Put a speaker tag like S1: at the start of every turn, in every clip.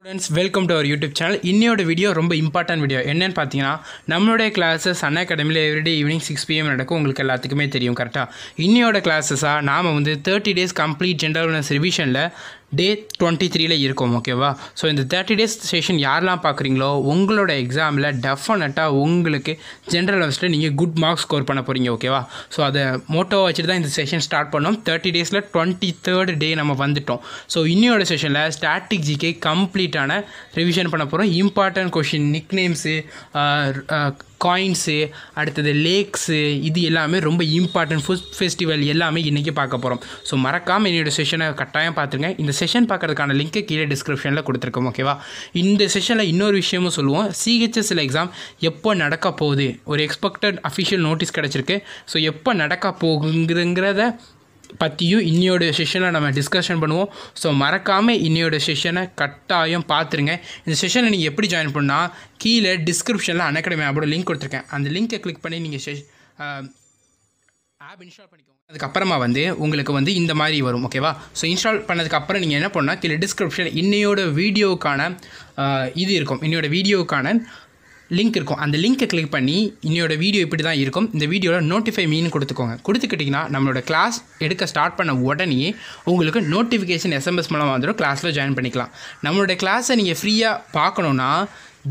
S1: students welcome to our YouTube channel இன்னையோட video ரொம்ப important video என்னென்னு பார்த்தீங்கன்னா நம்மளுடைய கிளாஸஸ் அன் அகாடமியில் எவ்ரிடே ஈவினிங் சிக்ஸ் பிஎம் நடக்கும் உங்களுக்கு எல்லாத்துக்குமே தெரியும் கரெக்டாக இன்னையோட கிளாஸஸாக நாம் வந்து தேர்ட்டி டேஸ் கம்ப்ளீட் ஜென்ரல் ரிவிஷனில் டே டுவெண்ட்டி த்ரீல இருக்கும் ஓகேவா ஸோ இந்த தேர்ட்டி டேஸ் செஷன் யாரெல்லாம் பார்க்குறீங்களோ உங்களோட எக்ஸாமில் டெஃபினட்டாக உங்களுக்கு ஜென்ரல் லெவல்ஸில் நீங்கள் குட் மார்க்ஸ் ஸ்கோர் பண்ண போகிறீங்க ஓகேவா ஸோ அதை மோட்டோ வச்சுட்டு தான் இந்த செஷன் ஸ்டார்ட் பண்ணோம் தேர்ட்டி டேஸில் டுவெண்ட்டி தேர்ட் டே நம்ம வந்துட்டோம் ஸோ இன்னியோட செஷனில் ஸ்டாட்டிக் ஜிகே கம்ப்ளீட்டான ரிவிஷன் பண்ண போகிறோம் இம்பார்ட்டன்ட் கொஷின் நிக்னேம்ஸு காயின்ஸு அடுத்தது லேக்ஸு இது எல்லாமே ரொம்ப இம்பார்ட்டன்ட் ஃபுட் ஃபெஸ்டிவல் எல்லாமே இன்றைக்கி பார்க்க போகிறோம் ஸோ மறக்காமல் என்னோடய செஷனை கட்டாயம் பார்த்துருங்க இந்த செஷன் பார்க்குறதுக்கான லிங்க்கை கீழே டிஸ்கிரிப்ஷனில் கொடுத்துருக்கோம் ஓகேவா இந்த செஷனில் இன்னொரு விஷயமும் சொல்லுவோம் சிஹெச்எஸ்எல் எக்ஸாம் எப்போ நடக்க போகுது ஒரு எக்ஸ்பெக்டட் அஃபிஷியல் நோட்டீஸ் கிடச்சிருக்கு ஸோ எப்போ நடக்க போகுங்கிறத பற்றியும் இன்னையோட செஷனை நம்ம டிஸ்கஷன் பண்ணுவோம் ஸோ மறக்காமல் இன்னையோட செஷனை கட்டாயம் பார்த்துருங்க இந்த செஷனை நீங்கள் எப்படி ஜாயின் பண்ணால் கீழே டிஸ்கிரிப்ஷனில் அனக்கடமி அப்படின்னு லிங்க் கொடுத்துருக்கேன் அந்த லிங்க்கை கிளிக் பண்ணி நீங்கள் செஷ் ஆப் இன்ஸ்டால் பண்ணிக்கோங்க அதுக்கப்புறமா வந்து உங்களுக்கு வந்து இந்த மாதிரி வரும் ஓகேவா ஸோ இன்ஸ்டால் பண்ணதுக்கப்புறம் நீங்கள் என்ன பண்ணால் கீழே டிஸ்கிரிப்ஷன் இன்னையோட வீடியோக்கான இது இருக்கும் இன்னையோட வீடியோக்கான லிங்க் இருக்கும் அந்த லிங்க்கை கிளிக் பண்ணி இன்னையோட வீடியோ இப்படி தான் இருக்கும் இந்த வீடியோவில் நோட்டிஃபை மீன் கொடுத்துக்கோங்க கொடுத்துக்கிட்டிங்கன்னா நம்மளோட கிளாஸ் எடுக்க ஸ்டார்ட் பண்ண உடனே உங்களுக்கு நோட்டிஃபிகேஷன் எஸ்எம்எஸ் மூலமாக வந்துடும் கிளாஸில் ஜாயின் பண்ணிக்கலாம் நம்மளோட கிளாஸை நீங்கள் ஃப்ரீயாக பார்க்கணுன்னா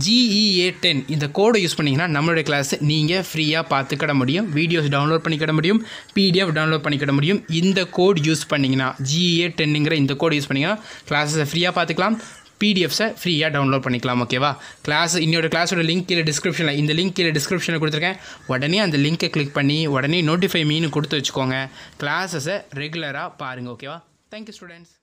S1: ஜிஇஏ டென் e இந்த கோடை யூஸ் பண்ணிங்கன்னா நம்மளுடைய கிளாஸ் நீங்கள் ஃப்ரீயாக பார்த்துக்கிட முடியும் வீடியோஸ் டவுன்லோட் பண்ணிக்கிட முடியும் பிடிஎஃப் டவுன்லோட் பண்ணிக்கிட முடியும் இந்த கோட் யூஸ் பண்ணிங்கன்னா ஜிஇஏ டென்னுங்கிற e இந்த கோடு யூஸ் பண்ணிங்கன்னா கிளாஸஸை ஃப்ரீயாக பார்த்துக்கலாம் பிடிஎஃப்ஸை ஃப்ரீயாக டவுன்லோட் பண்ணிக்கலாம் ஓகேவா கிளாஸ் இன்னோட கிளாஸோட லிங்க் கீழே டிஸ்கிரிப்ஷனில் இந்த லிங்க் கீழே டிஸ்கிரிப்ஷனில் கொடுத்துருக்கேன் உடனே அந்த லிங்க்கை கிளிக் பண்ணி உடனே நோட்டிஃபை மீன் கொடுத்து வச்சுக்கோங்க கிளாஸஸை ரெகுலராக பாருங்கள் ஓகேவா தேங்க்யூ ஸ்டூடெண்ட்ஸ்